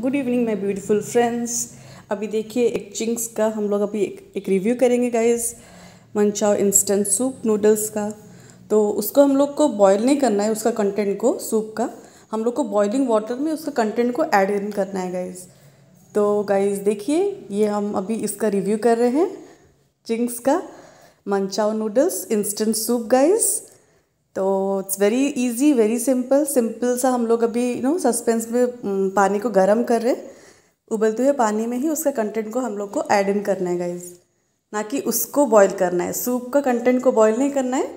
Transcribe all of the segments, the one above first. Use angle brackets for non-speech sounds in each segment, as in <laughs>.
Good evening my beautiful friends अभी देखिए एक चिंग्स का हम लोग अभी एक, एक रिव्यू करेंगे guys manchow instant soup noodles का तो उसको हम लोग को बॉयल नहीं करना है उसका कंटेंट को सूप का हम लोग को बॉइलिंग वाटर में उसका कंटेंट को ऐड इन करना है गाइज तो गाइज देखिए ये हम अभी इसका रिव्यू कर रहे हैं चिंग्स का manchow noodles instant soup guys तो it's very easy very simple simple सा हम लोग अभी यू नो सस्पेंस में पानी को गर्म कर रहे हैं उबलते हुए पानी में ही उसका कंटेंट को हम लोग को ऐड इन करना है गाइज ना कि उसको बॉईल करना है सूप का कंटेंट को बॉईल नहीं करना है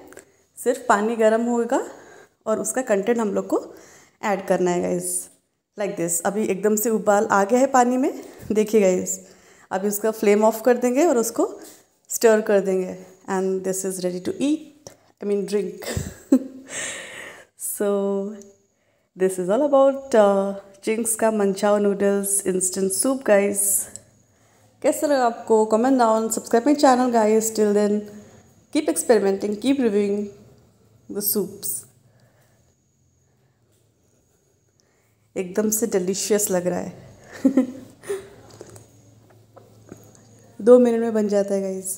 सिर्फ पानी गर्म होगा और उसका कंटेंट हम लोग को ऐड करना है गाइज लाइक दिस अभी एकदम से उबाल आ गया है पानी में देखिए गाइज अभी उसका फ्लेम ऑफ कर देंगे और उसको स्टर कर देंगे and this is ready to eat I mean drink so this is all about Ching's का manchow noodles instant soup guys कैसा लगा आपको comment down subscribe my channel guys till then keep experimenting keep reviewing the soups एकदम से delicious लग रहा है <laughs> दो मिनट में बन जाता है गाइस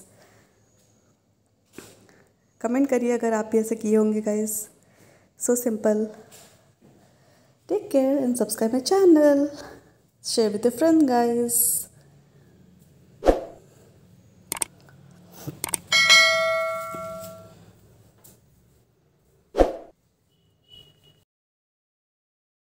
कमेंट करिए अगर आप ऐसे किए होंगे guys So simple. Take care and subscribe my channel. Share with your friend guys.